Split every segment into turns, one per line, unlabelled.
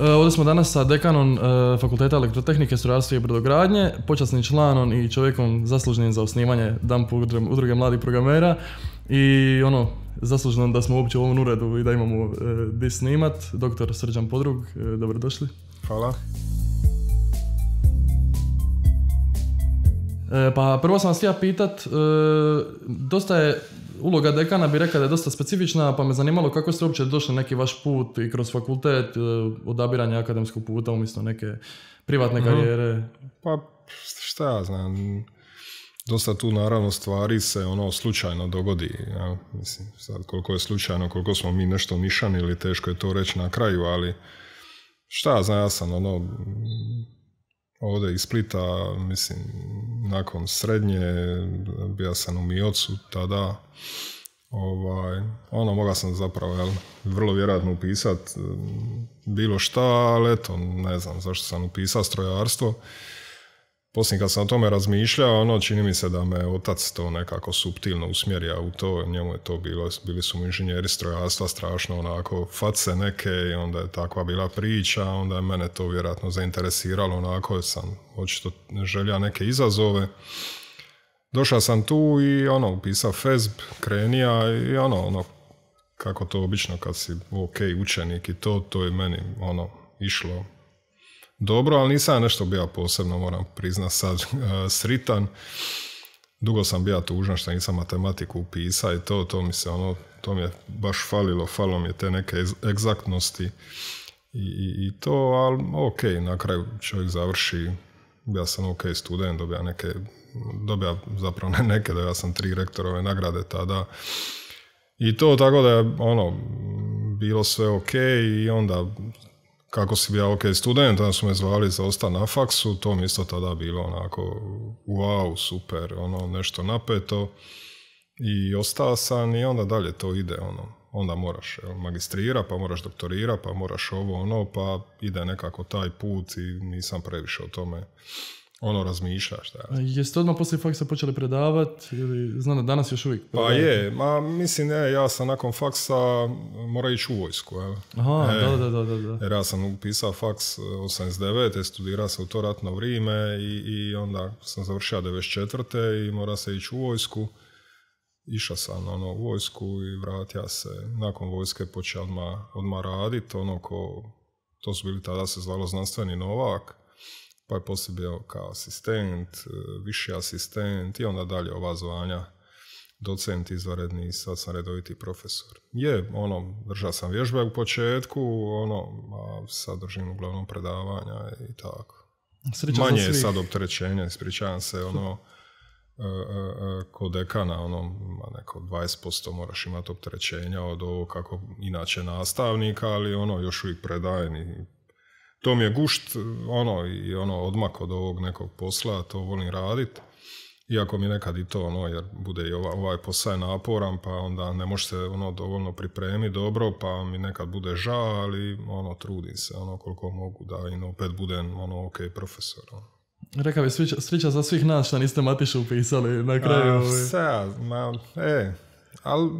E, ovdje smo danas sa dekanom e, Fakulteta elektrotehnike, strojarstva i brodogradnje, počasnim članom i čovjekom zaslužnim za osnivanje Dampu udruge mladih programera i ono, zaslužno da smo uopće u ovom uredu i da imamo e, di snimat. Doktor Srđan Podrug, dobrodošli. Hvala. Pa prvo sam vas htio pitat, dosta je uloga dekana bi rekao da je dosta specifična, pa me zanimalo kako ste uopće došli neki vaš put i kroz fakultet, e, odabiranje akademskog puta umjesto neke privatne mhm. karijere.
Pa šta ja znam, dosta tu naravno stvari se ono slučajno dogodi. Ja? Mislim, sad koliko je slučajno, koliko smo mi nešto ili teško je to reći na kraju, ali šta ja znam, ja sam ono Ovdje iz Splita, mislim, nakon srednje, bio sam u Miocu tada, ovaj, ono mogao sam zapravo, jel, vrlo vjerojatno upisati mm, bilo šta, ali eto, ne znam zašto sam upisao strojarstvo. Osim kad sam o tome razmišljao, ono, čini mi se da me otac to nekako suptilno usmjerio u to, njemu je to bilo, bili su mu inženjeri strojarstva strašno onako face neke i onda je takva bila priča, onda je mene to vjerojatno zainteresiralo, onako sam očito želja neke izazove. Došao sam tu i ono, upisao FESB, krenija i ono, ono, kako to obično kad si ok učenik i to, to je meni ono, išlo dobro, ali nisam nešto bio posebno, moram priznat sad, e, sritan. Dugo sam bio tužan što nisam matematiku upisao i to, to mi se ono, to mi je baš falilo, falilo mi je te neke egzaktnosti i, i, to, ali ok, na kraju čovjek završi, ja sam ok student, dobija neke, dobija zapravo ne neke, da ja sam tri rektorove nagrade tada i to tako da je ono, bilo sve ok i onda kako si bio, ok, student, onda su me zvali za osta na faksu, to mi isto tada bilo onako, wow, super, ono, nešto napeto. I ostao sam i onda dalje to ide, ono, onda moraš jel, magistrira, pa moraš doktorira, pa moraš ovo, ono, pa ide nekako taj put i nisam previše o tome ono razmišljaš. Da.
Jeste odmah poslije faksa počeli predavati ili znam da danas još uvijek? Pa je,
ma mislim ne, ja sam nakon faksa mora ići u vojsku. Aha, e, da, da, da, da, Jer ja sam upisao faks 89. E, studirao sam u to ratno vrijeme i, i onda sam završio 94. i mora se ići u vojsku. Išao sam ono, u vojsku i vratio se. Nakon vojske počeo odmah, odmah raditi, ono ko, to su bili tada se zvalo znanstveni novak pa je poslije bio kao asistent, e, viši asistent i onda dalje ova zvanja docent izvanredni i sad sam redoviti profesor. Je, ono, držao sam vježbe u početku, ono, a sad držim uglavnom predavanja i tako. Manje je sad opterećenje, ispričavam se, ono, e, e, kod dekana, ono, neko 20% moraš imati opterećenja od ovo kako inače nastavnika, ali ono, još uvijek predajem i to mi je gušt, ono, i ono, odmak od ovog nekog posla, to volim radit. Iako mi nekad i to, ono, jer bude i ovaj posao naporan, pa onda ne može se, ono, dovoljno pripremiti dobro, pa mi nekad bude žal, ali, ono, trudim se, ono, koliko mogu da i opet budem, ono, ok, profesor. Ono.
Rekao bi, svića za svih nas što niste Matišu upisali na kraju. Ovaj.
A, e, ali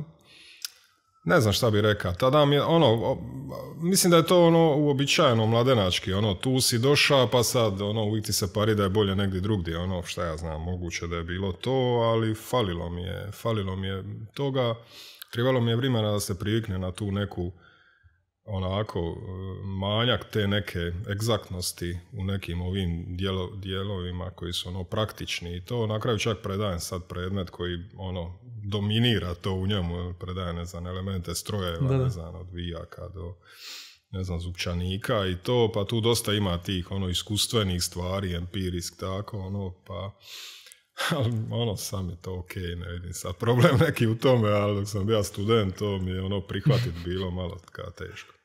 ne znam šta bi rekao, tada mi je, ono, mislim da je to ono uobičajeno mladenački, ono, tu si došao, pa sad, ono, uvijek ti se pari da je bolje negdje drugdje, ono, šta ja znam, moguće da je bilo to, ali falilo mi je, falilo mi je toga, trebalo mi je vremena da se privikne na tu neku onako e, manjak te neke egzaktnosti u nekim ovim dijelovima koji su ono praktični i to na kraju čak predajem sad predmet koji ono dominira to u njemu predajem ne znam elemente strojeva ne znam od vijaka do ne znam zupčanika i to pa tu dosta ima tih ono iskustvenih stvari empirisk tako ono pa ali ono sam je to ok, ne vidim sad problem neki u tome, ali dok sam bio student, to mi je ono prihvatit bilo malo teško.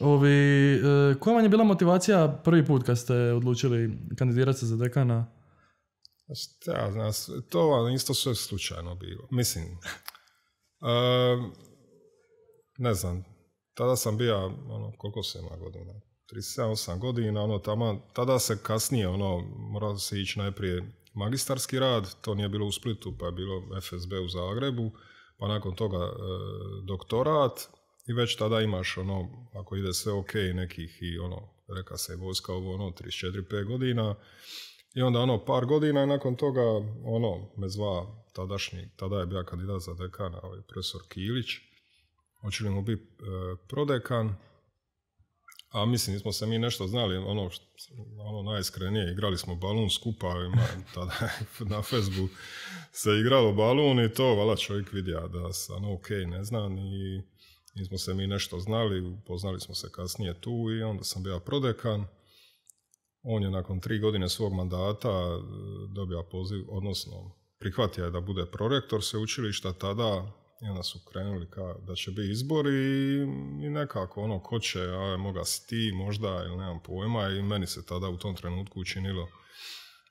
Ovi, e, koja vam je bila motivacija prvi put kad ste odlučili kandidirati se za dekana?
Šta, znaš, to vam isto sve slučajno bilo. Mislim, ne znam, tada sam bio, ono, koliko se ima godina? 37-8 godina, ono, tamo, tada se kasnije, ono, morao se ići najprije magistarski rad, to nije bilo u Splitu, pa je bilo FSB u Zagrebu, pa nakon toga e, doktorat, i već tada imaš ono, ako ide sve ok, nekih i ono, reka se vojska ovo ono, 34-5 godina i onda ono par godina i nakon toga ono, me zva tadašnji, tada je bio kandidat za dekana, ovaj profesor Kilić, hoće li mu biti e, prodekan, a mislim, nismo se mi nešto znali, ono, ono najiskrenije, igrali smo balun skupa, ima, tada na Facebooku se igralo balun i to, vala čovjek vidja da sam ok, ne znam, i smo se mi nešto znali, upoznali smo se kasnije tu i onda sam bio prodekan. On je nakon tri godine svog mandata e, dobio poziv, odnosno prihvatio je da bude prorektor sveučilišta tada i onda su krenuli ka, da će biti izbori i nekako ono ko će, a moga si ti možda ili nemam pojma i meni se tada u tom trenutku učinilo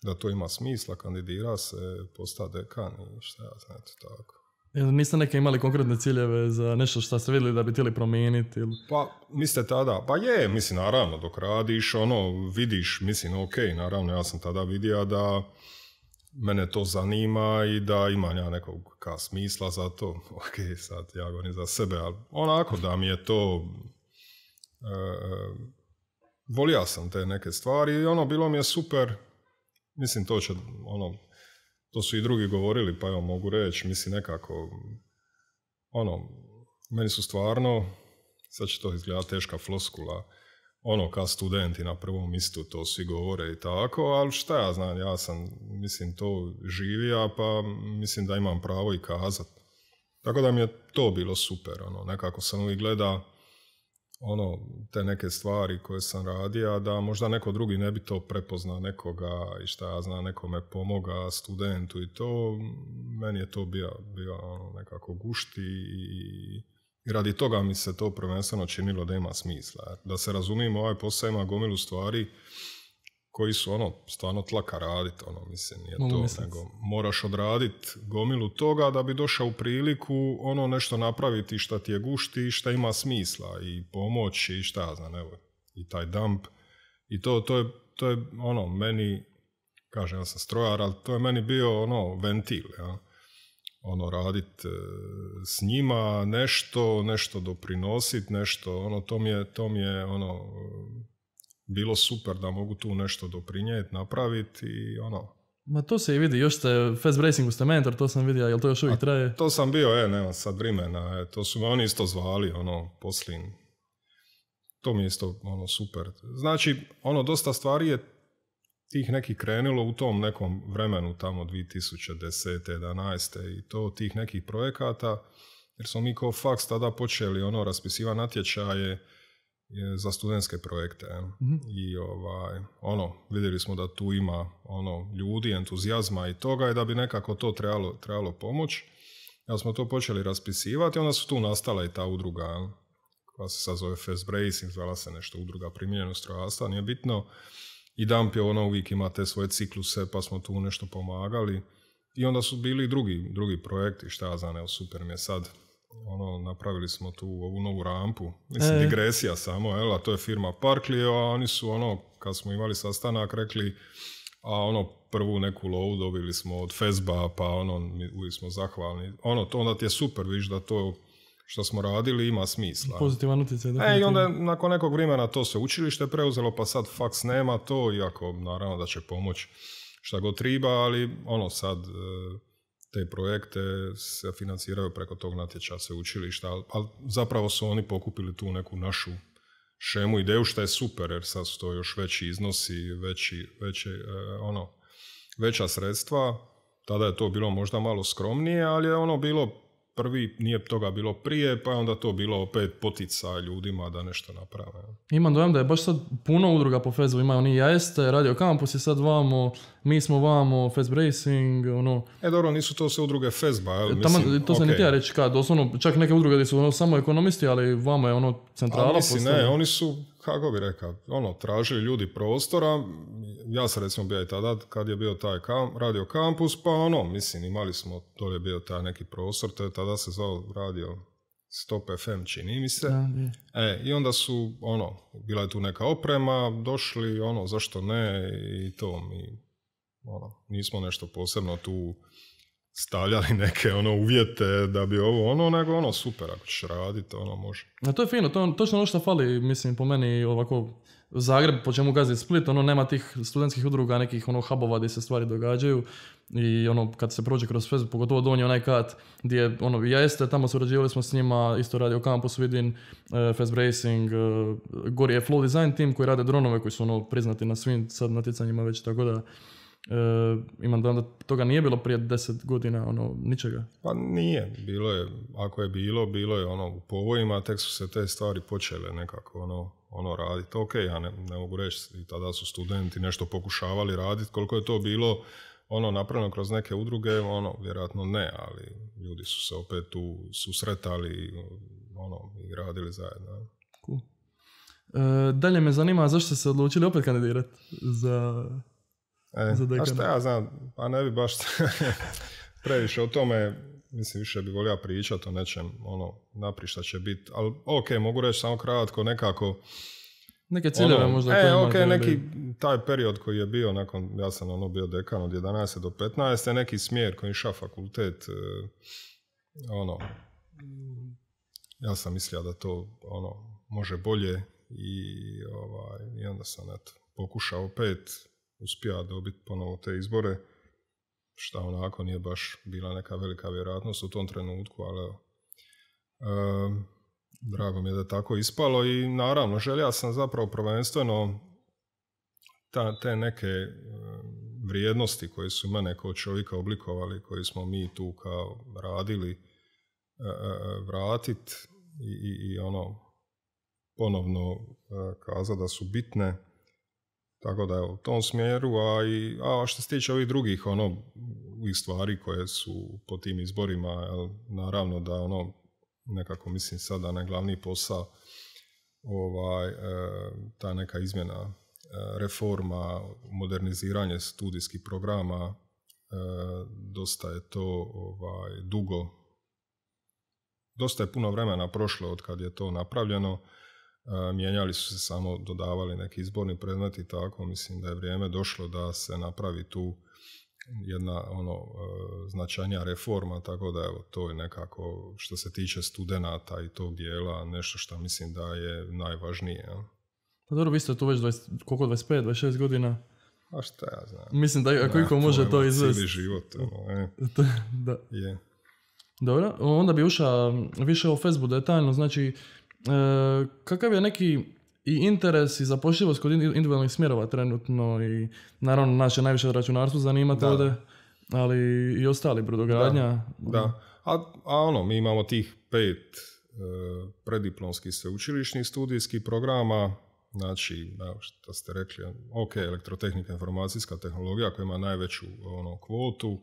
da to ima smisla, kandidira se, posta dekan i šta ja znam, tako.
Niste neke imali konkretne ciljeve za nešto što ste vidjeli da bi htjeli promijeniti? Ili...
Pa, mislite tada, pa je, mislim, naravno, dok radiš, ono, vidiš, mislim, ok, naravno, ja sam tada vidio da mene to zanima i da ima ja nekog ka smisla za to, ok, sad ja govorim za sebe, ali onako da mi je to, e, volio sam te neke stvari i ono, bilo mi je super, mislim, to će, ono, to su i drugi govorili, pa evo mogu reći, mislim nekako, ono, meni su stvarno, sad će to izgledati teška floskula, ono, kad studenti na prvom istu to svi govore i tako, ali šta ja znam, ja sam, mislim, to živija, pa mislim da imam pravo i kazat. Tako da mi je to bilo super, ono, nekako sam uvijek gleda, ono, te neke stvari koje sam radio, da možda neko drugi ne bi to prepozna nekoga i šta ja znam, nekome pomoga, studentu i to, meni je to bio, bio ono, nekako gušti i, i radi toga mi se to prvenstveno činilo da ima smisla. Da se razumimo ovaj posao ima gomilu stvari koji su ono, stvarno tlaka raditi, ono, mislim, nije to, nego moraš odradit gomilu toga da bi došao u priliku ono nešto napraviti šta ti je gušti, i šta ima smisla i pomoći i šta ja znam, evo, i taj dump. I to, to, je, to je ono, meni, kažem, ja sam strojar, ali to je meni bio ono, ventil, ja ono radit e, s njima nešto, nešto doprinositi, nešto, ono to mi je, to mi je ono bilo super da mogu tu nešto doprinijeti, napraviti i ono.
Ma to se i vidi, još ste Fast Bracingu ste mentor, to sam vidio, jel to još uvijek traje?
to sam bio, e, nema sad vremena, e, to su me oni isto zvali, ono, poslim. To mi je isto, ono, super. Znači, ono, dosta stvari je tih nekih krenulo u tom nekom vremenu tamo 2010. 11. i to tih nekih projekata, jer smo mi kao faks tada počeli ono raspisiva natječaje, za studentske projekte. Mhm. I ovaj, ono, vidjeli smo da tu ima ono ljudi, entuzijazma i toga i da bi nekako to trebalo, trebalo pomoć. Ja smo to počeli raspisivati, onda su tu nastala i ta udruga koja se sad zove Fast Bracing, zvala se nešto udruga primijenjenog strojarstva, nije bitno. I Damp je ono uvijek ima te svoje cikluse, pa smo tu nešto pomagali. I onda su bili drugi, drugi projekti, šta ja znam, evo super mi je sad ono, napravili smo tu ovu novu rampu, mislim, e. digresija samo, jel, a to je firma Parklio, a oni su, ono, kad smo imali sastanak, rekli, a ono, prvu neku lovu dobili smo od Fezba, pa ono, mi smo zahvalni. Ono, to onda ti je super, viš da to što smo radili ima smisla. Pozitivan
utjecaj. E, i onda
nakon nekog vremena to se učilište preuzelo, pa sad faks nema to, iako naravno da će pomoć šta god triba, ali ono sad e, te projekte se financiraju preko tog natječaja sveučilišta, ali, ali zapravo su oni pokupili tu neku našu šemu ideju što je super jer sad su to još veći iznosi, veći, veći e, ono, veća sredstva. Tada je to bilo možda malo skromnije, ali je ono bilo prvi, nije toga bilo prije, pa je onda to bilo opet potica ljudima da nešto naprave.
Imam dojam da je baš sad puno udruga po Fezbu, imaju oni Radio Campus je sad vamo, mi smo vamo, Fez bracing ono...
E dobro, nisu to sve udruge Fezba, jel? Tamo, to se okay. ja
reći kad, doslovno, čak neke udruge gdje su ono, samo ekonomisti, ali vamo je ono centrala. Ali ne, oni
su kako bi rekao, ono, tražili ljudi prostora, ja sam recimo bio i tada kad je bio taj radio kampus, pa ono, mislim, imali smo, to je bio taj neki prostor, to je tada se zvao radio Stop FM, čini mi se. e, I onda su, ono, bila je tu neka oprema, došli, ono, zašto ne, i to mi, ono, nismo nešto posebno tu stavljali neke ono uvjete da bi ovo ono, nego ono super, ako ćeš raditi, ono može.
A to je fino, to je ono, točno ono što fali, mislim, po meni ovako Zagreb, po čemu gazi Split, ono nema tih studentskih udruga, nekih ono hubova gdje se stvari događaju i ono kad se prođe kroz Facebook, pogotovo donji onaj kat gdje ono ja jeste, tamo surađivali smo s njima, isto radio Campus vidim uh, eh, Fast Racing, eh, gori je Flow Design tim koji rade dronove koji su ono priznati na svim sad natjecanjima već, tako da E, imam da toga nije bilo prije deset godina, ono, ničega. Pa nije,
bilo je, ako je bilo, bilo je ono u povojima, tek su se te stvari počele nekako ono, ono raditi. Ok, ja ne, ne mogu reći, i tada su studenti nešto pokušavali raditi, koliko je to bilo ono napravljeno kroz neke udruge, ono, vjerojatno ne, ali ljudi su se opet tu susretali ono, i radili zajedno.
Cool. E, dalje me zanima zašto ste se odlučili opet kandidirati za E, a šta ja
znam, pa ne bi baš previše o tome, mislim više bi volio pričati o nečem, ono, naprišta će biti, ali ok, mogu reći samo kratko, nekako...
Neke ciljeve ono, e, ok, neki
taj period koji je bio nakon, ja sam ono bio dekan od 11. do 15. neki smjer koji iša fakultet, e, ono, ja sam mislio da to ono može bolje i, ovaj, i onda sam eto, pokušao opet uspija dobiti ponovo te izbore, što onako nije baš bila neka velika vjerojatnost u tom trenutku, ali e, drago mi je da je tako ispalo i naravno želja sam zapravo prvenstveno ta, te neke ehm, vrijednosti koje su mene kao čovjeka oblikovali, koje smo mi tu kao radili, e, e, e, vratiti i, i, i ono ponovno kaza da su bitne tako da evo, u tom smjeru, a, i, a što se tiče ovih drugih ono, stvari koje su po tim izborima, naravno da ono, nekako mislim sada na glavni posao ovaj, e, ta neka izmjena e, reforma, moderniziranje studijskih programa, e, dosta je to ovaj, dugo, dosta je puno vremena prošlo od kad je to napravljeno, E, mijenjali su se samo dodavali neki izborni predmeti i tako mislim da je vrijeme došlo da se napravi tu jedna ono e, značajnija reforma tako da evo to je nekako što se tiče studenata i tog dijela nešto što mislim da je najvažnije
pa dobro vi ste tu već 20, koliko 25 26 godina a šta ja znam mislim da ako iko može to izvesti život ono, e. da je dobro onda bi ušao više o Facebook detaljno znači E, kakav je neki i interes i zapošljivost kod individualnih smjerova trenutno i naravno naše najviše računarstvo zanima ovdje, ali i ostali brodogradnja. Da, da.
A, a ono, mi imamo tih pet e, prediplomskih sveučilišnih studijskih programa, znači, evo što ste rekli, ok, elektrotehnika, informacijska tehnologija koja ima najveću ono, kvotu,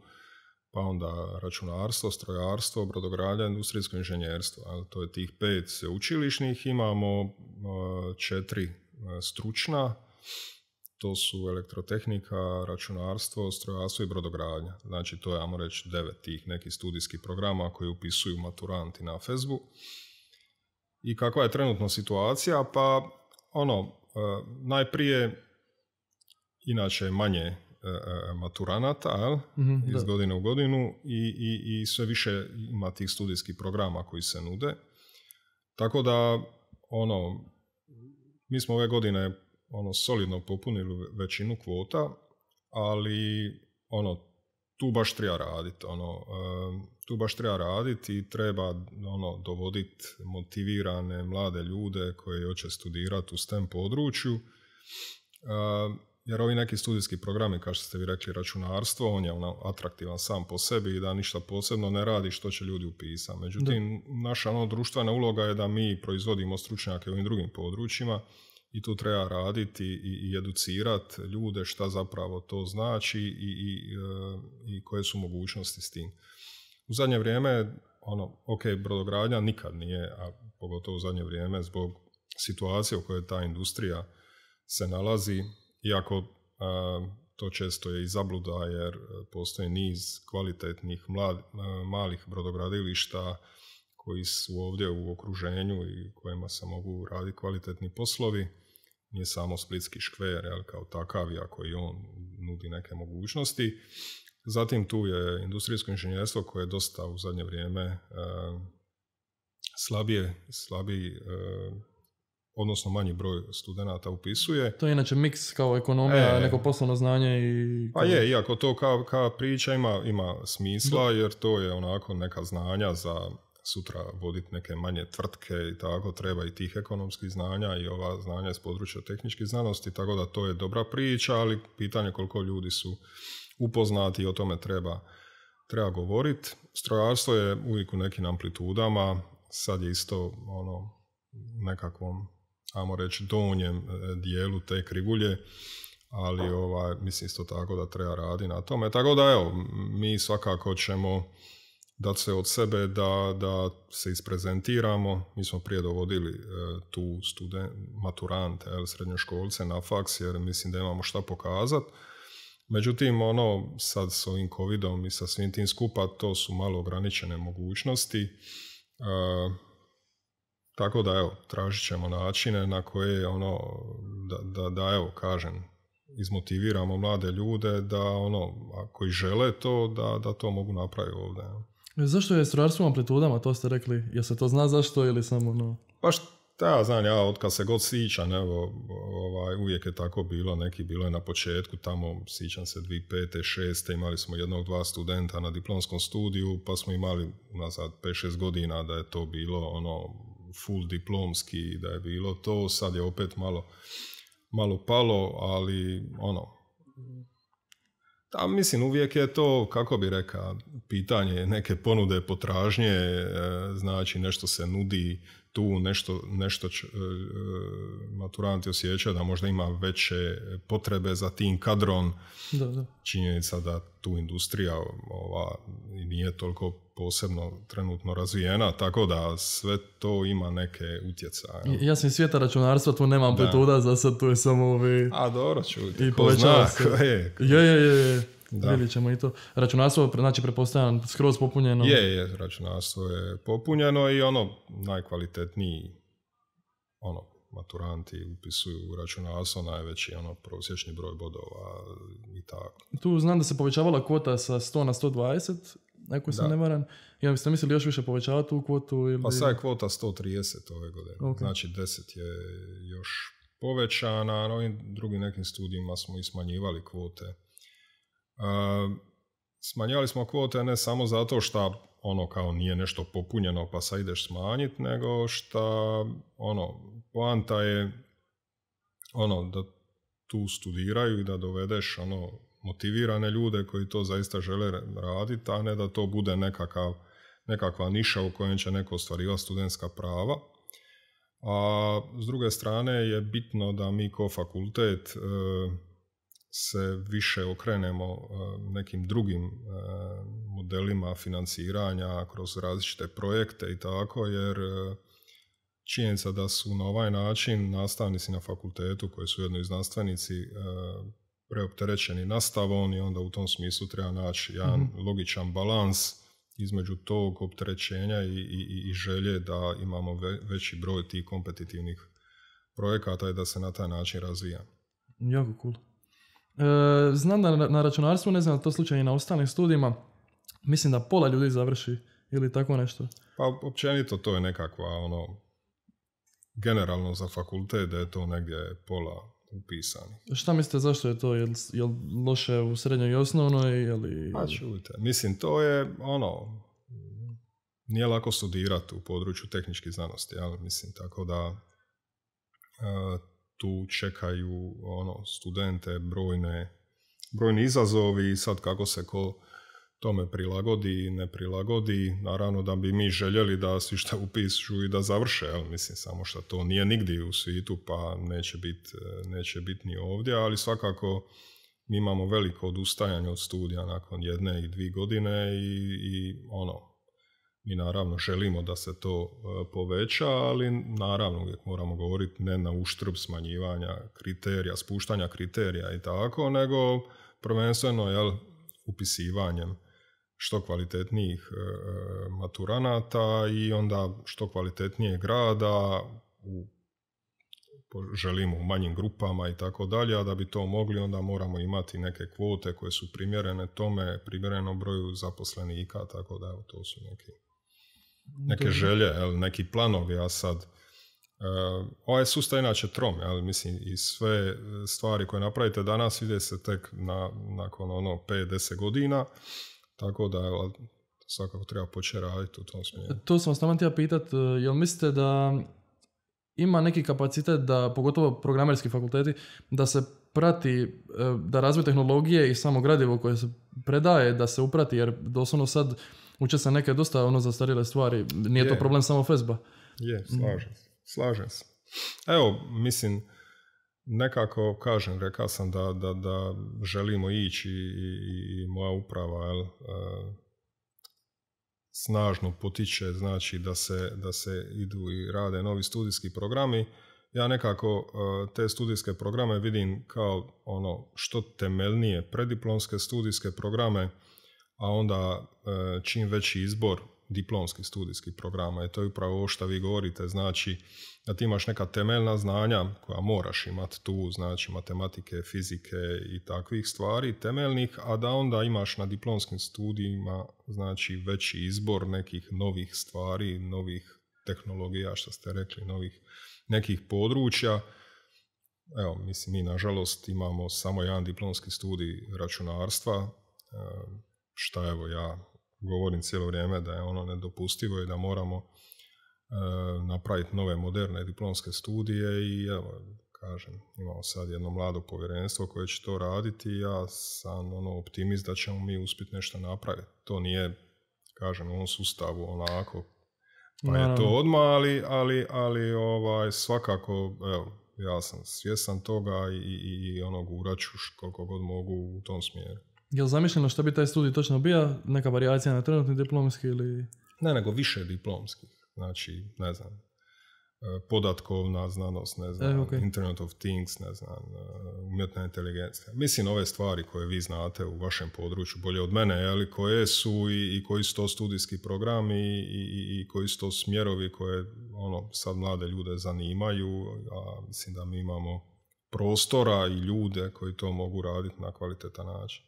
pa onda računarstvo, strojarstvo, brodogradnja, industrijsko inženjerstvo. To je tih pet sveučilišnih, imamo e, četiri e, stručna, to su elektrotehnika, računarstvo, strojarstvo i brodogradnja. Znači to je, ajmo reći, devet tih nekih studijskih programa koji upisuju maturanti na FESBU. I kakva je trenutno situacija? Pa ono, e, najprije, inače manje E, e, maturanata mhm, iz godine u godinu i, i, i sve više ima tih studijskih programa koji se nude. Tako da, ono, mi smo ove godine ono solidno popunili većinu kvota, ali ono, tu baš treba raditi, ono, e, tu baš treba raditi i treba ono, dovoditi motivirane mlade ljude koji hoće studirati u tem području jer ovi neki studijski programi, kao što ste vi rekli, računarstvo, on je ono, atraktivan sam po sebi i da ništa posebno ne radi što će ljudi upisati. Međutim, naša ono, društvena uloga je da mi proizvodimo stručnjake u ovim drugim područjima i tu treba raditi i, i educirati ljude šta zapravo to znači i, i, e, i koje su mogućnosti s tim. U zadnje vrijeme, ono, ok, brodogradnja nikad nije, a pogotovo u zadnje vrijeme zbog situacije u kojoj ta industrija se nalazi, iako to često je i zabluda jer postoji niz kvalitetnih malih brodogradilišta koji su ovdje u okruženju i kojima se mogu raditi kvalitetni poslovi. Nije samo splitski škver, jel, kao takav, iako i on nudi neke mogućnosti. Zatim tu je industrijsko inženjerstvo koje je dosta u zadnje vrijeme e, slabije, odnosno manji broj studenata
upisuje. To je inače miks kao ekonomija, e. neko poslovno znanje i... Pa je,
iako to kao, kao priča ima, ima smisla, jer to je onako neka znanja za sutra voditi neke manje tvrtke i tako, treba i tih ekonomskih znanja i ova znanja iz područja tehničkih znanosti, tako da to je dobra priča, ali pitanje koliko ljudi su upoznati i o tome treba, treba govoriti. Strojarstvo je uvijek u nekim amplitudama, sad je isto ono, nekakvom ajmo reći, donjem e, dijelu te krivulje, ali ovaj, mislim isto tako da treba raditi na tome. Tako da evo, mi svakako ćemo dati se od sebe da, da se isprezentiramo. Mi smo prije dovodili e, tu student, maturante, el, srednjoškolce na faks jer mislim da imamo šta pokazati. Međutim, ono, sad s ovim covidom i sa svim tim skupa, to su malo ograničene mogućnosti. E, tako da evo, tražit ćemo načine na koje ono, da, da, da evo, kažem, izmotiviramo mlade ljude da ono, ako i žele to, da, da to mogu napraviti ovdje.
Zašto je strojarstvo amplitudama, to ste rekli? Jel se to zna zašto ili samo ono?
Pa šta ja znam, ja od kad se god sićam, evo, ovaj, uvijek je tako bilo, neki bilo je na početku, tamo sićam se 2005. 6. imali smo jednog, dva studenta na diplomskom studiju, pa smo imali unazad 5-6 godina da je to bilo ono full diplomski da je bilo to, sad je opet malo, malo palo, ali ono, a mislim, uvijek je to, kako bi rekao, pitanje neke ponude, potražnje, e, znači nešto se nudi, tu nešto, nešto e, e, maturanti osjeća da možda ima veće potrebe za tim kadrom. Da, da. Činjenica da tu industrija ova, nije toliko posebno trenutno razvijena, tako da sve to ima neke utjecaje.
Ja sam svijeta računarstva, tu nema amplituda, za sad tu je samo ovi... A dobro, čuti, zna, Ko je, je, je. Da. Vidjet ćemo i to. Računarstvo, znači, prepostavljam, skroz popunjeno. Je,
je, računarstvo je popunjeno i ono, najkvalitetniji, ono, maturanti upisuju računarstvo najveći ono prosječni broj bodova i tako.
Tu znam da se povećavala kvota sa 100 na 120, ako sam ne varan. Ja biste mislili još više povećavati tu kvotu? Ili... Pa sad je
kvota 130 ove godine. Znači 10 je još povećana, na ovim drugim nekim studijima smo i smanjivali kvote. Ehm, smanjali smo kvote ne samo zato što ono kao nije nešto popunjeno pa sad ideš smanjiti, nego što ono, poanta je ono, da tu studiraju i da dovedeš ono, motivirane ljude koji to zaista žele raditi, a ne da to bude nekakva niša u kojem će neko ostvarivati studentska prava. A s druge strane je bitno da mi kao fakultet ehm, se više okrenemo e, nekim drugim e, modelima financiranja kroz različite projekte i tako, jer e, činjenica da su na ovaj način nastavnici na fakultetu koji su jedno i znanstvenici preopterećeni nastavom i onda u tom smislu treba naći jedan mhm. logičan balans između tog opterećenja i, i, i želje da imamo veći broj tih kompetitivnih projekata i da se na taj način razvija.
Jako cool. E, znam da na, računarstvu, ne znam to slučaj i na ostalim studijima, mislim da pola ljudi završi ili tako nešto.
Pa općenito to je nekakva ono, generalno za fakultet da je to negdje pola upisano
Šta mislite zašto je to? Jel, loše u srednjoj i osnovnoj? Ili... Pa
čujte, mislim to je ono, nije lako studirati u području tehničkih znanosti, ali mislim tako da e, tu čekaju ono, studente, brojne, brojni izazovi i sad kako se ko tome prilagodi i ne prilagodi. Naravno da bi mi željeli da svi šta upišu i da završe, ali mislim samo što to nije nigdje u svijetu pa neće biti e, neće bit ni ovdje, ali svakako mi imamo veliko odustajanje od studija nakon jedne i dvije godine i, i ono, mi naravno želimo da se to e, poveća, ali naravno uvijek moramo govoriti ne na uštrb smanjivanja kriterija, spuštanja kriterija i tako, nego prvenstveno jel, upisivanjem što kvalitetnijih e, maturanata i onda što kvalitetnije grada u želimo u manjim grupama i tako dalje, a da bi to mogli onda moramo imati neke kvote koje su primjerene tome, primjereno broju zaposlenika, tako da evo, to su neki neke želje, jel, neki planovi, a sad uh, ovaj sustav inače trom, ali mislim i sve stvari koje napravite danas vide se tek na, nakon ono 5-10 godina, tako da jel, svakako treba početi raditi u tom smjeru.
E, to sam vas htio pitati, e, jel mislite da ima neki kapacitet da, pogotovo programerski fakulteti, da se prati, e, da razvoj tehnologije i samo gradivo koje se predaje, da se uprati, jer doslovno sad uče se neke dosta ono zastarile stvari. Nije to problem samo Fezba.
Je, mm. slažem se. Slažem se. Evo, mislim, nekako kažem, rekao sam da, da, da želimo ići i, i moja uprava jel, e, snažno potiče znači da se, da se idu i rade novi studijski programi ja nekako e, te studijske programe vidim kao ono što temeljnije prediplomske studijske programe, a onda e, čim veći izbor diplomskih studijskih programa. je to je upravo ovo što vi govorite, znači da ti imaš neka temeljna znanja koja moraš imati tu, znači matematike, fizike i takvih stvari temeljnih, a da onda imaš na diplomskim studijima znači veći izbor nekih novih stvari, novih tehnologija, što ste rekli, novih nekih područja. Evo, mislim, mi nažalost imamo samo jedan diplomski studij računarstva, e, šta evo ja govorim cijelo vrijeme da je ono nedopustivo i da moramo e, napraviti nove moderne diplomske studije i evo, kažem, imamo sad jedno mlado povjerenstvo koje će to raditi i ja sam ono optimist da ćemo mi uspjeti nešto napraviti. To nije, kažem, u ovom sustavu onako pa je to odmah, ali, ali, ali ovaj, svakako, evo, ja sam svjestan toga i, i, i onog uraću koliko god mogu u tom smjeru.
Jel zamišljeno što bi taj studij točno bio? Neka varijacija na trenutni diplomski ili...
Ne, nego više diplomskih. Znači, ne znam, podatkovna znanost, ne znam, e, Internet of Things, ne znam, e, umjetna inteligencija. Mislim, ove stvari koje vi znate u vašem području bolje od mene, ali koje su i, i koji su to studijski programi i, i, i, koji su to smjerovi koje ono, sad mlade ljude zanimaju, a mislim da mi imamo prostora i ljude koji to mogu raditi na kvalitetan način.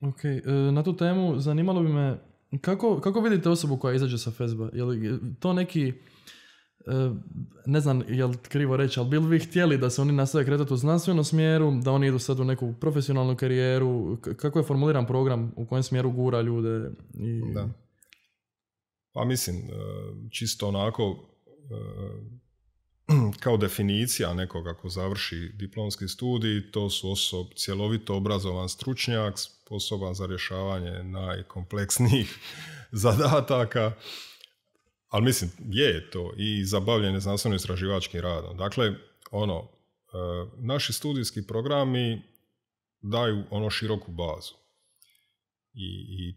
Ok, e, na tu temu zanimalo bi me kako, kako vidite osobu koja izađe sa Fezba? Je li to neki E, ne znam li krivo reći, ali bili vi htjeli da se oni nastave kretati u znanstvenom smjeru, da oni idu sad u neku profesionalnu karijeru, kako je formuliran program, u kojem smjeru gura ljude? I...
Pa mislim, e, čisto onako e, kao definicija nekog ako završi diplomski studij, to su osob, cjelovito obrazovan stručnjak, sposoban za rješavanje najkompleksnijih zadataka, ali mislim, je to i za bavljenje znanstveno istraživačkim radom. Dakle, ono, e, naši studijski programi daju ono široku bazu. I, i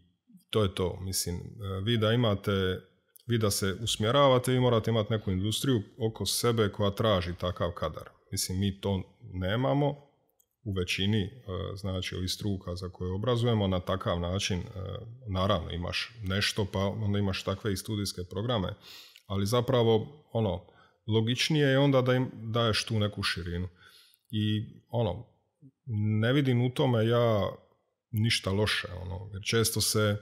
to je to. Mislim, e, vi da imate, vi da se usmjeravate, vi morate imati neku industriju oko sebe koja traži takav kadar. Mislim, mi to nemamo u većini e, znači ovih struka za koje obrazujemo na takav način e, naravno imaš nešto pa onda imaš takve i studijske programe ali zapravo ono logičnije je onda da im daješ tu neku širinu i ono ne vidim u tome ja ništa loše ono jer često se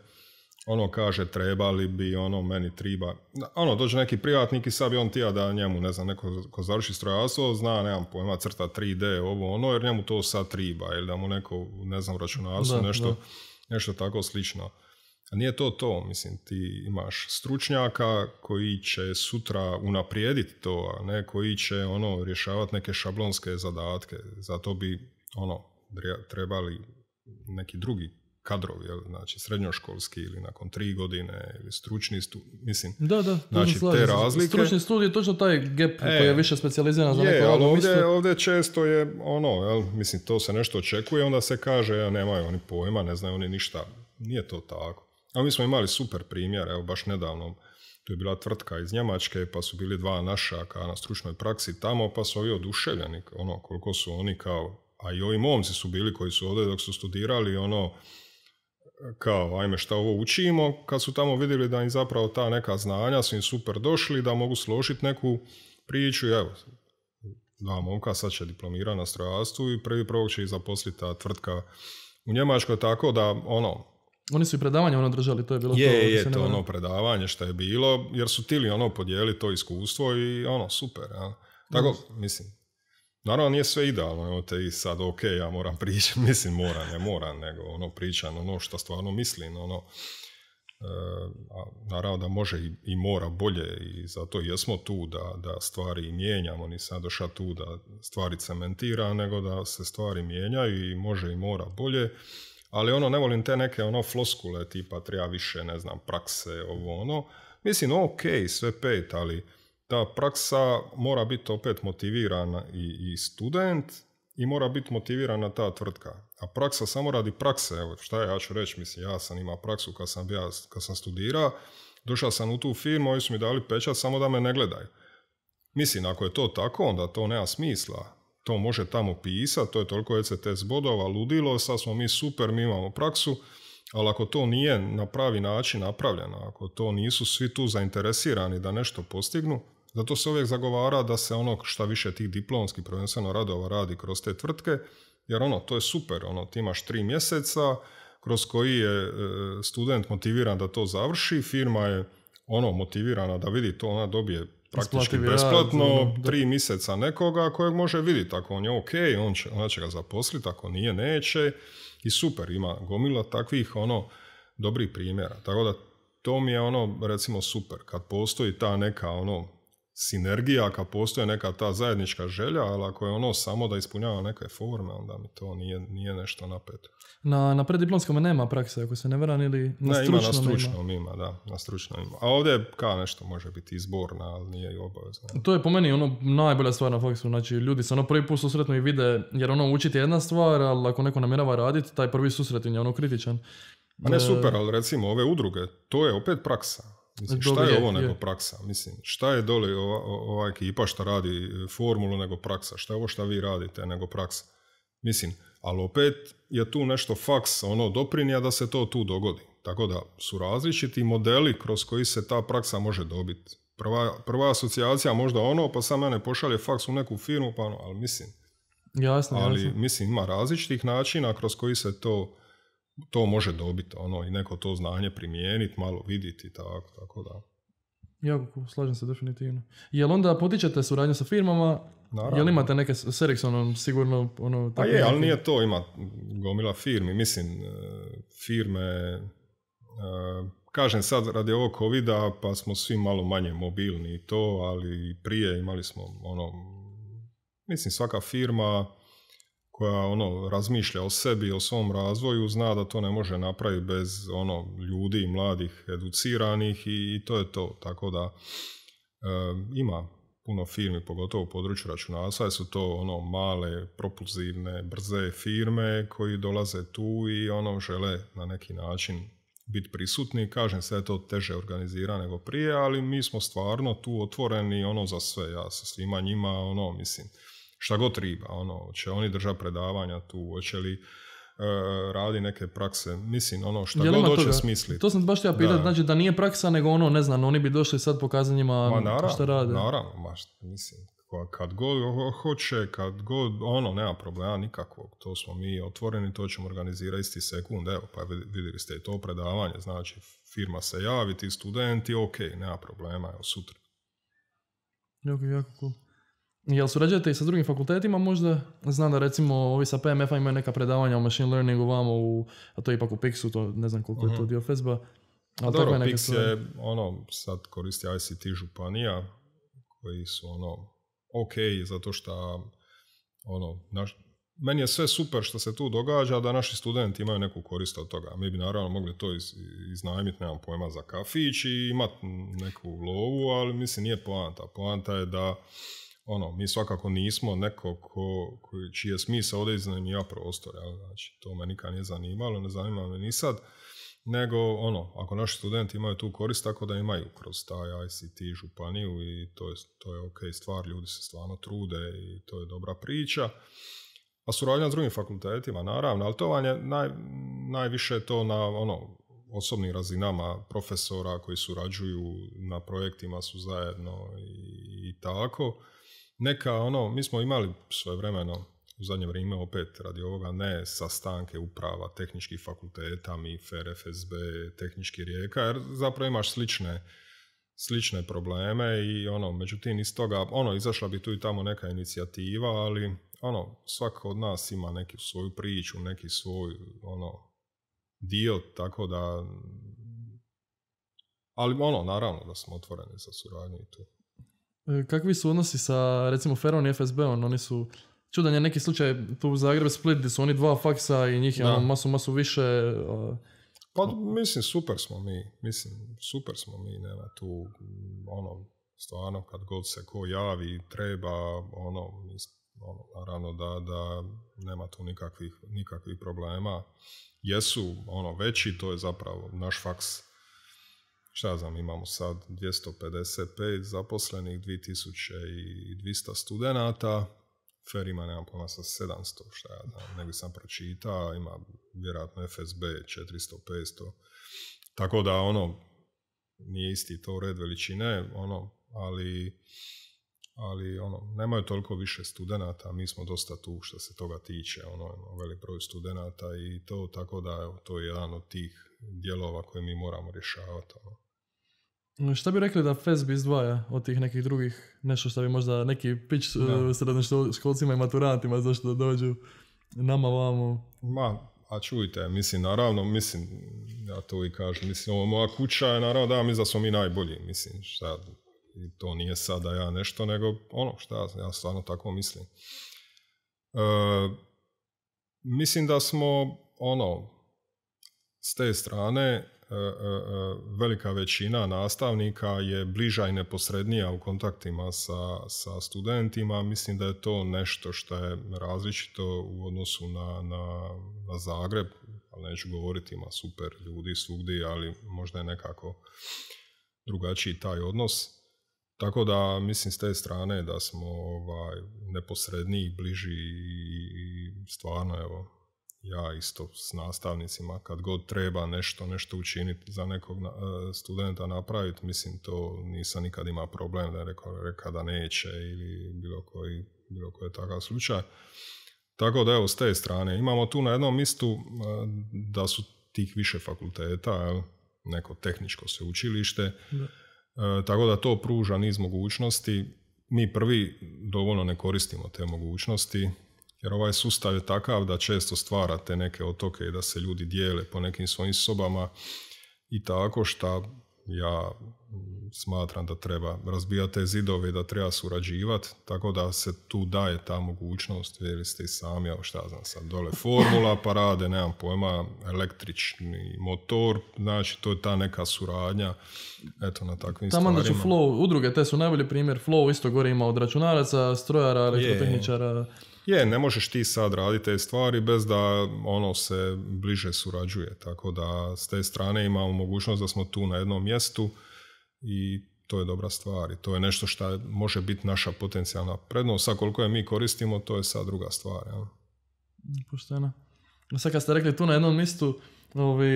ono kaže trebali bi, ono meni triba. Ono, dođe neki privatnik i sad bi on tija da njemu, ne znam, neko ko završi strojarstvo, zna, nemam pojma, crta 3D, ovo ono, jer njemu to sad triba, ili da mu neko, ne znam, računarstvo, nešto, nešto tako slično. A nije to to, mislim, ti imaš stručnjaka koji će sutra unaprijediti to, a ne koji će ono rješavati neke šablonske zadatke. Zato bi ono trebali neki drugi kadrovi, znači srednjoškolski ili nakon tri godine ili stručni studij, mislim. Da, da, znači, te razlike. Stručni
studij je točno taj gap e, koji je više specijaliziran za je, neko ali ovdje,
ovdje često je ono, mislim, to se nešto očekuje, onda se kaže, ja, nemaju oni pojma, ne znaju oni ništa. Nije to tako. A mi smo imali super primjer, evo baš nedavno, tu je bila tvrtka iz Njemačke, pa su bili dva našaka na stručnoj praksi tamo, pa su ovi oduševljeni, ono, koliko su oni kao, a i ovi momci su bili koji su ovdje dok su studirali, ono, kao ajme šta ovo učimo, kad su tamo vidjeli da im zapravo ta neka znanja su im super došli, da mogu složiti neku priču, evo, dva momka sad će diplomirati na strojavstvu i prvi prvog će ih zaposliti ta tvrtka u Njemačkoj, tako da ono,
oni su i predavanje ono držali, to je bilo to. Je, to ono
predavanje što je bilo, jer su tili ono podijeli to iskustvo i ono, super. Tako, mislim, Naravno nije sve idealno, evo te i sad, ok, ja moram pričati, mislim moram, ne moram, nego ono pričam ono što stvarno mislim, ono, e, naravno da može i, mora bolje i zato jesmo tu da, da stvari mijenjamo, nisam došao tu da stvari cementira, nego da se stvari mijenjaju i može i mora bolje, ali ono, ne volim te neke ono floskule tipa treba više, ne znam, prakse, ovo ono, mislim, ok, sve pet, ali ta praksa mora biti opet motivirana i, i student i mora biti motivirana ta tvrtka. A praksa samo radi prakse, evo šta ja ću reći, mislim, ja sam imao praksu kad sam, ja, kad sam studirao, došao sam u tu firmu, oni su mi dali pečat samo da me ne gledaju. Mislim, ako je to tako, onda to nema smisla. To može tamo pisat, to je toliko ECTS bodova, ludilo, sad smo mi super, mi imamo praksu, ali ako to nije na pravi način napravljeno, ako to nisu svi tu zainteresirani da nešto postignu, zato se uvijek zagovara da se ono šta više tih diplomskih prvenstveno radova radi kroz te tvrtke, jer ono, to je super, ono, ti imaš tri mjeseca kroz koji je e, student motiviran da to završi, firma je ono motivirana da vidi to, ona dobije praktički besplatno ono, tri mjeseca nekoga kojeg može vidjeti. Ako on je ok, on će, ona će ga zaposliti, ako nije, neće. I super, ima gomila takvih ono dobrih primjera. Tako da to mi je ono recimo super kad postoji ta neka ono sinergija, kad postoje neka ta zajednička želja, ali ako je ono samo da ispunjava neke forme, onda mi to nije, nije nešto napet.
Na, na nema prakse, ako se ne veranili ili na ne, stručnom ima? na stručnom
ima. da, na stručnom ima. A ovdje kao nešto može biti izborna, ali nije i obavezno.
To je po meni ono najbolja stvar na faksu, znači ljudi se ono prvi put susretno i vide, jer ono učiti je jedna stvar, ali ako neko namjerava raditi, taj prvi susret je ono kritičan. ne e, super, ali
recimo ove udruge, to je opet praksa. Mislim, šta je ovo nego praksa? Mislim, šta je dole ova, ova ekipa šta radi e, formulu nego praksa? Šta je ovo šta vi radite nego praksa? Mislim, ali opet je tu nešto faks ono doprinija da se to tu dogodi. Tako da su različiti modeli kroz koji se ta praksa može dobiti. Prva, prva asocijacija možda ono, pa sam mene pošalje faks u neku firmu, pa ono, ali mislim. Jasno, ali mislim, ima različitih načina kroz koji se to to može dobiti, ono, i neko to znanje primijeniti, malo vidjeti, tako, tako da.
Jako, slažem se definitivno. Jel onda potičete suradnju sa firmama? Naravno. Jel imate neke s Ericssonom sigurno? Ono, pa tako je, ali nije
to, ima gomila firmi, mislim, e, firme, e, kažem sad radi ovog covid pa smo svi malo manje mobilni i to, ali prije imali smo ono, mislim svaka firma koja ono razmišlja o sebi, o svom razvoju, zna da to ne može napraviti bez ono ljudi, mladih, educiranih i, to je to. Tako da ima puno firmi, pogotovo u području računarstva, su to ono male, propulzivne, brze firme koji dolaze tu i ono žele na neki način biti prisutni. Kažem, sve je to teže organizira nego prije, ali mi smo stvarno tu otvoreni ono za sve. Ja sa svima njima, ono, mislim, šta god triba, ono, će oni držati predavanja tu, hoće li e, radi neke prakse. Mislim, ono, što god hoće smisliti. To sam baš ja pitati,
znači da nije praksa, nego ono, ne znam, oni bi došli sad pokazanjima kazanjima, naravno, što rade. Naravno,
baš, mislim, kad god hoće, kad god, ono, nema problema nikakvog, to smo mi otvoreni, to ćemo organizirati isti sekund, evo, pa vidjeli ste i to predavanje, znači, firma se javi, ti studenti, ok, nema problema, evo, sutra.
Jako, jako cool. Jel surađujete i sa drugim fakultetima možda? Znam da recimo ovi sa PMF-a imaju neka predavanja o machine learningu vamo u, a to je ipak u Pixu, to ne znam koliko je to mhm. dio FESBA. ali Dobro, Pix je
ono, sad koristi ICT županija koji su ono ok, zato što ono, naš, meni je sve super što se tu događa, da naši studenti imaju neku korist od toga. Mi bi naravno mogli to iz, iznajmiti, nemam pojma, za kafić i imati neku lovu, ali mislim nije poanta. Poanta je da ono, mi svakako nismo neko čiji je smisa ovdje ja prostor, jel? znači to me nikad nije zanimalo, ne zanima me ni sad, nego ono, ako naši studenti imaju tu korist, tako da imaju kroz taj ICT županiju i to je, to je ok stvar, ljudi se stvarno trude i to je dobra priča. A suradnja s drugim fakultetima, naravno, ali to vam je naj, najviše to na ono, osobnim razinama profesora koji surađuju na projektima su zajedno i tako neka ono, mi smo imali svoje vremeno u zadnje vrijeme opet radi ovoga ne sastanke uprava tehničkih fakulteta, MIFER, FSB, tehnički rijeka, jer zapravo imaš slične slične probleme i ono, međutim iz toga, ono, izašla bi tu i tamo neka inicijativa, ali ono, svako od nas ima neku svoju priču, neki svoj, ono, dio, tako da, ali ono, naravno da smo otvoreni za suradnju i tu.
E, kakvi su odnosi sa recimo Feron i FSB-om? Oni su, čudan je neki slučaj tu u Zagreb Split gdje su oni dva faksa i njih je ono, masu, masu više.
pa mislim super smo mi, mislim super smo mi, nema tu ono stvarno kad god se ko javi treba ono, ono naravno da, da nema tu nikakvih, nikakvih problema. Jesu ono veći, to je zapravo naš faks šta znam, imamo sad 255 zaposlenih, 2200 studenata, Fer ima, nemam pojma, sa 700, šta ja ne bi sam pročitao, ima vjerojatno FSB 400, 500, tako da ono, nije isti to red veličine, ono, ali, ali ono, nemaju toliko više studenata, mi smo dosta tu što se toga tiče, ono, velik broj studenata i to, tako da, evo, to je jedan od tih dijelova koje mi moramo rješavati.
Ono. Šta bi rekli da FESB izdvaja od tih nekih drugih, nešto što bi možda neki pić e, srednjoškolcima i maturantima zašto dođu nama vamo? Ma,
a čujte, mislim, naravno, mislim, ja to i kažem, mislim, ovo moja kuća je, naravno, da, mislim da smo mi najbolji, mislim, šta, to nije sada ja nešto, nego ono, šta, ja stvarno tako mislim. E, mislim da smo, ono, s te strane e, e, e, velika većina nastavnika je bliža i neposrednija u kontaktima sa, sa studentima. Mislim da je to nešto što je različito u odnosu na, na, na Zagreb, ali neću govoriti ima super ljudi svugdje, ali možda je nekako drugačiji taj odnos. Tako da mislim s te strane da smo ovaj, neposredniji, bliži i, i stvarno evo, ja isto s nastavnicima kad god treba nešto, nešto učiniti za nekog e, studenta napraviti, mislim to nisam nikad imao problem da je rekao, reka da neće ili bilo koji, bilo koji takav slučaj. Tako da evo s te strane imamo tu na jednom mistu e, da su tih više fakulteta, neko tehničko sveučilište, e, tako da to pruža niz mogućnosti. Mi prvi dovoljno ne koristimo te mogućnosti, jer ovaj sustav je takav da često stvarate neke otoke i da se ljudi dijele po nekim svojim sobama i tako što ja mm, smatram da treba razbijati te zidove i da treba surađivati, tako da se tu daje ta mogućnost, jer ste i sami, ja šta znam sad, dole formula pa rade, nemam pojma, električni motor, znači to je ta neka suradnja, eto na takvim stvarima. da su
Flow, udruge te su najbolji primjer, Flow isto gore ima od računaraca, strojara, elektrotehničara,
je, ne možeš ti sad raditi te stvari bez da ono se bliže surađuje, tako da s te strane imamo mogućnost da smo tu na jednom mjestu i to je dobra stvar i to je nešto što može biti naša potencijalna prednost, a koliko je mi koristimo, to je sad druga stvar. Ja.
Pošteno. Sad kad ste rekli tu na jednom mjestu, ovi,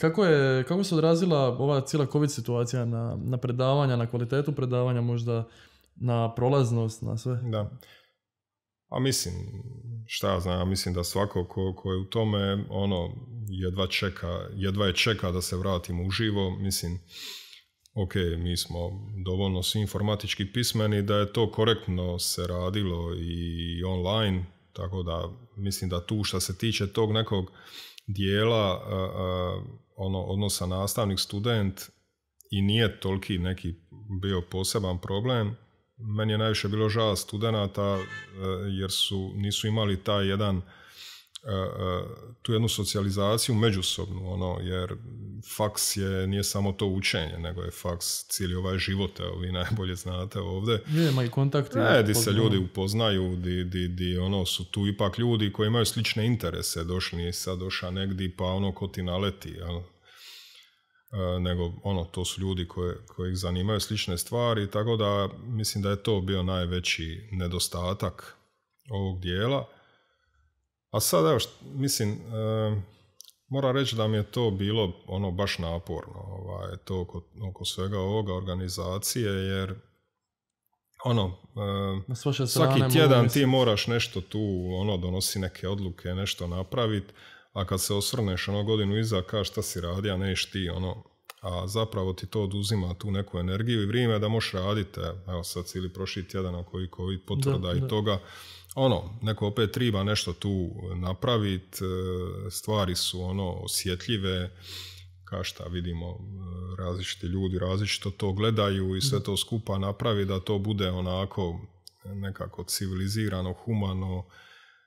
kako, je, kako se odrazila ova cijela COVID situacija na, na predavanja, na kvalitetu predavanja, možda na prolaznost, na sve? Da.
A mislim, šta ja znam, mislim da svako ko, ko je u tome, ono, jedva čeka, jedva je čeka da se vratimo uživo, mislim, ok, mi smo dovoljno svi informatički pismeni da je to korektno se radilo i online, tako da mislim da tu što se tiče tog nekog dijela ono, odnosa nastavnik-student i nije toliki neki bio poseban problem, meni je najviše bilo žao studenata e, jer su, nisu imali taj jedan e, e, tu jednu socijalizaciju međusobnu, ono, jer faks je, nije samo to učenje, nego je faks cijeli ovaj život, evo vi najbolje znate ovdje.
Nema i kontakti. Ne, di se ljudi
upoznaju, di, di, di, ono, su tu ipak ljudi koji imaju slične interese, došli nije sad doša negdje, pa ono, ko ti naleti, E, nego ono, to su ljudi koje, kojih zanimaju slične stvari, tako da mislim da je to bio najveći nedostatak ovog dijela. A sad, evo, mislim, e, moram reći da mi je to bilo ono baš naporno, ovaj, to oko, svega ovoga organizacije, jer
ono, e, svaki tjedan ti
moraš nešto tu, ono, donosi neke odluke, nešto napraviti a kad se osvrneš ono godinu iza, kaš šta si radi, a neš ti, ono, a zapravo ti to oduzima tu neku energiju i vrijeme da možeš raditi, e, evo sad cijeli prošli tjedan ako i potvrda i toga, ono, neko opet treba nešto tu napraviti, e, stvari su ono osjetljive, Kašta šta vidimo, e, različiti ljudi različito to gledaju i sve to skupa napravi da to bude onako nekako civilizirano, humano,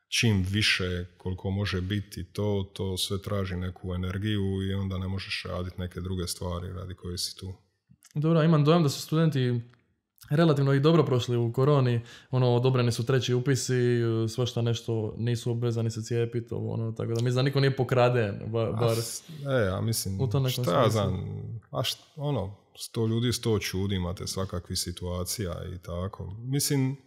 čim više koliko može biti to, to sve traži neku energiju i onda ne možeš raditi neke druge stvari radi koje si tu.
Dobro, imam dojam da su studenti relativno i dobro prošli u koroni, ono, odobreni su treći upisi, svašta nešto, nisu obvezani se cijepiti, ono, tako da mislim da niko nije pokraden, bar... bar e, a, ja mislim, u to šta ja znam,
ono, sto ljudi, sto čudi, imate svakakvi situacija i tako. Mislim,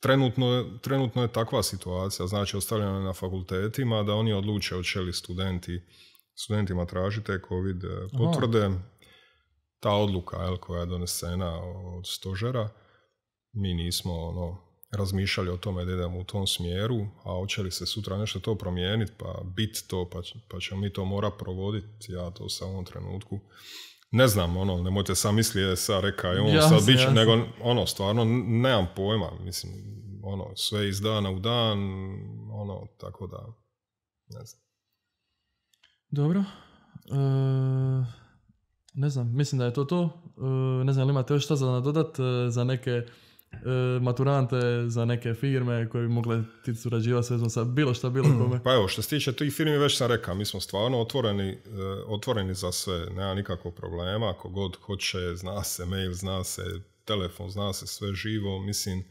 Trenutno, trenutno je takva situacija, znači ostavljena na fakultetima da oni odluče hoće li studenti, studentima tražite COVID eh, potvrde. Ta odluka koja je donesena od stožera, mi nismo ono, razmišljali o tome da idemo u tom smjeru, a hoće li se sutra nešto to promijeniti, pa bit to, pa, pa ćemo mi to mora provoditi, ja to u ovom trenutku ne znam, ono, nemojte sam misli da sam reka i on sad bić, nego ono, stvarno, nemam pojma, mislim, ono, sve iz dana u dan, ono,
tako da, ne znam. Dobro, e, ne znam, mislim da je to to, e, ne znam, li imate još šta za nadodat, e, za neke E, maturante za neke firme koje bi mogle ti surađivati s sa bilo šta, bilo kome?
Pa evo, što se tiče tih firmi, već sam rekao, mi smo stvarno otvoreni, e, otvoreni za sve, nema nikakvog problema, ako god hoće, zna se mail, zna se telefon, zna se sve živo, mislim,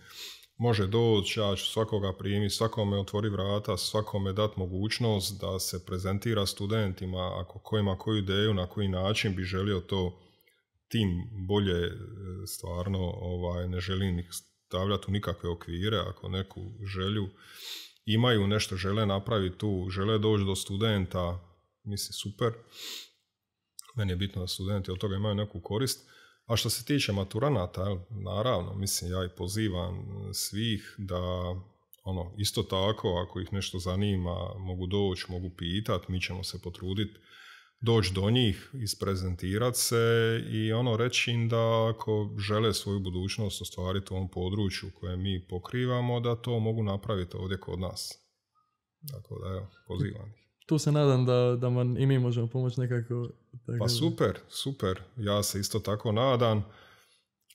može doći, ja ću svakoga primiti, svakome otvori vrata, svakome dati mogućnost da se prezentira studentima, ako ko ima koju ideju, na koji način bi želio to tim bolje e, stvarno ovaj, ne želim ih stavljati u nikakve okvire, ako neku želju imaju nešto, žele napraviti tu, žele doći do studenta, mislim super, meni je bitno da studenti od toga imaju neku korist, a što se tiče maturanata, naravno, mislim, ja i pozivam svih da, ono, isto tako, ako ih nešto zanima, mogu doći, mogu pitati, mi ćemo se potruditi doći do njih, isprezentirati se i ono reći im da ako žele svoju budućnost ostvariti u ovom području koje mi pokrivamo, da to mogu napraviti ovdje kod nas. Tako da evo, pozivam
ih. Tu se nadam da, da man i mi možemo pomoći nekako. pa super,
super. Ja se isto tako nadam.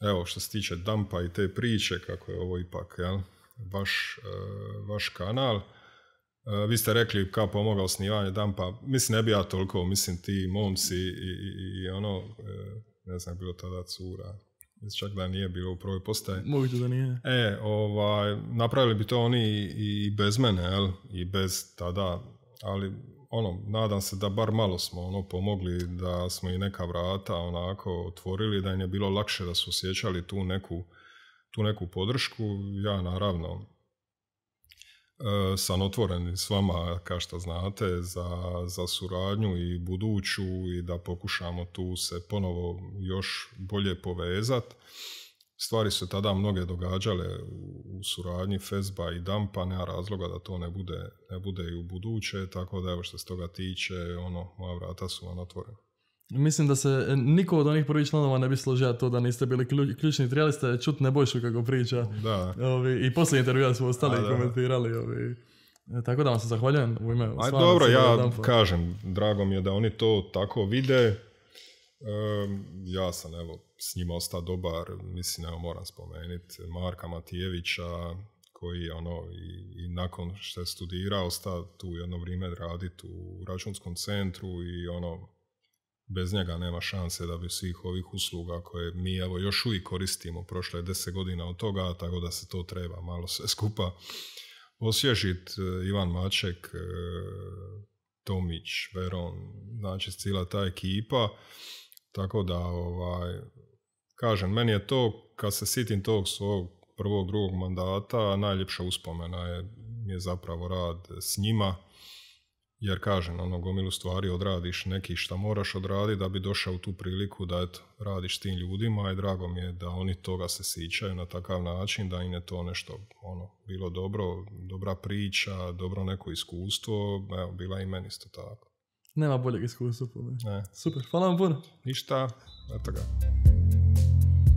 Evo, što se tiče dampa i te priče, kako je ovo ipak, jel? vaš eh, kanal. E, vi ste rekli kao pomogao snivanje dampa, mislim ne bi ja toliko, mislim ti momci i, i, i ono, e, ne znam, bilo tada cura, mislim čak da nije bilo u prvoj postaji. Moguće da nije. E, ovaj, napravili bi to oni i, i bez mene, jel? I bez tada, ali ono, nadam se da bar malo smo ono pomogli, da smo i neka vrata onako otvorili, da im je bilo lakše da su osjećali tu neku, tu neku podršku. Ja naravno E, sam otvoren s vama, kao što znate, za, za suradnju i buduću i da pokušamo tu se ponovo još bolje povezati. Stvari su tada mnoge događale u suradnji Fezba i Dampa, nema razloga da to ne bude, ne bude i u buduće, tako da evo što se toga tiče, ono, moja vrata su vam otvorena.
Mislim da se e, niko od onih prvih članova ne bi složio to da niste bili ključni, trebali ste čut Nebojšu kako priča. Da. I poslije intervjua smo ostali i komentirali. Ovi. E, tako da vam se zahvaljujem u ime. Aj dobro, ja kažem,
drago mi je da oni to tako vide. ja sam evo s njima ostao dobar, mislim evo moram spomenuti Marka Matijevića koji ono i, i nakon što je studirao ostao tu jedno vrijeme raditi u računskom centru i ono bez njega nema šanse da bi svih ovih usluga koje mi evo još uvijek koristimo, prošle je deset godina od toga, tako da se to treba malo sve skupa osvježiti. E, Ivan Maček, e, Tomić, Veron, znači cijela ta ekipa, tako da ovaj, kažem, meni je to, kad se sitim tog svog prvog, drugog mandata, najljepša uspomena je, je zapravo rad s njima, jer kažem, ono gomilu stvari odradiš neki šta moraš odraditi da bi došao u tu priliku da eto, radiš s tim ljudima i drago mi je da oni toga se sićaju na takav način, da im je to nešto ono, bilo dobro, dobra priča, dobro neko iskustvo, evo, bila i meni isto tako.
Nema boljeg iskustva Super, hvala vam puno. Ništa, eto ga.